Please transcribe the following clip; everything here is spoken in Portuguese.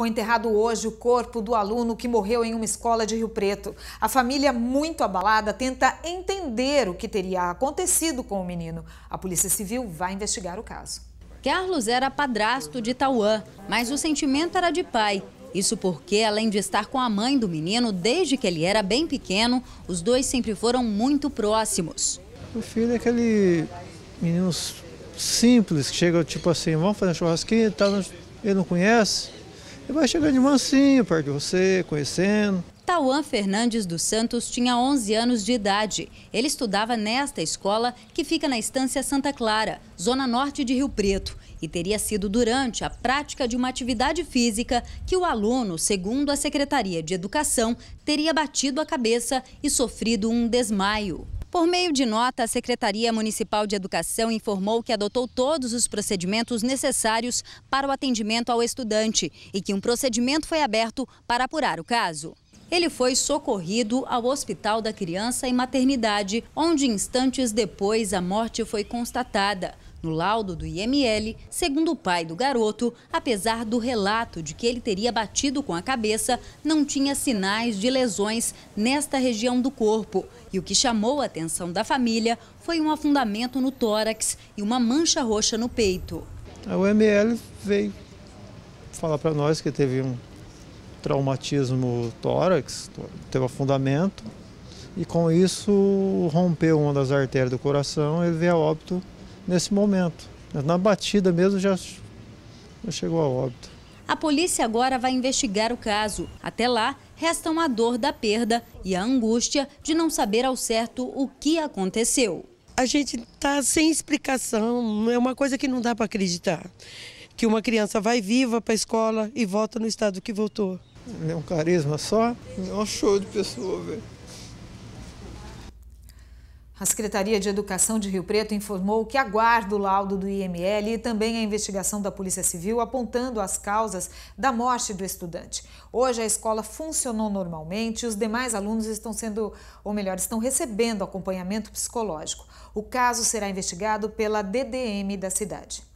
Foi enterrado hoje o corpo do aluno que morreu em uma escola de Rio Preto. A família, muito abalada, tenta entender o que teria acontecido com o menino. A Polícia Civil vai investigar o caso. Carlos era padrasto de Tauã, mas o sentimento era de pai. Isso porque, além de estar com a mãe do menino desde que ele era bem pequeno, os dois sempre foram muito próximos. O filho é aquele menino simples que chega tipo assim, vamos fazer um churrasquinho, ele não conhece, e vai chegando de mansinho perto de você, conhecendo. Tauan Fernandes dos Santos tinha 11 anos de idade. Ele estudava nesta escola, que fica na Estância Santa Clara, zona norte de Rio Preto, e teria sido durante a prática de uma atividade física que o aluno, segundo a Secretaria de Educação, teria batido a cabeça e sofrido um desmaio. Por meio de nota, a Secretaria Municipal de Educação informou que adotou todos os procedimentos necessários para o atendimento ao estudante e que um procedimento foi aberto para apurar o caso ele foi socorrido ao Hospital da Criança e Maternidade, onde instantes depois a morte foi constatada. No laudo do IML, segundo o pai do garoto, apesar do relato de que ele teria batido com a cabeça, não tinha sinais de lesões nesta região do corpo. E o que chamou a atenção da família foi um afundamento no tórax e uma mancha roxa no peito. O IML veio falar para nós que teve um traumatismo tórax, teve afundamento, e com isso rompeu uma das artérias do coração, ele veio a óbito nesse momento. Na batida mesmo já, já chegou a óbito. A polícia agora vai investigar o caso. Até lá, restam a dor da perda e a angústia de não saber ao certo o que aconteceu. A gente está sem explicação, é uma coisa que não dá para acreditar que uma criança vai viva para a escola e volta no estado que voltou é um carisma só, é um show de pessoa, velho. A Secretaria de Educação de Rio Preto informou que aguarda o laudo do IML e também a investigação da Polícia Civil apontando as causas da morte do estudante. Hoje a escola funcionou normalmente e os demais alunos estão sendo, ou melhor, estão recebendo acompanhamento psicológico. O caso será investigado pela DDM da cidade.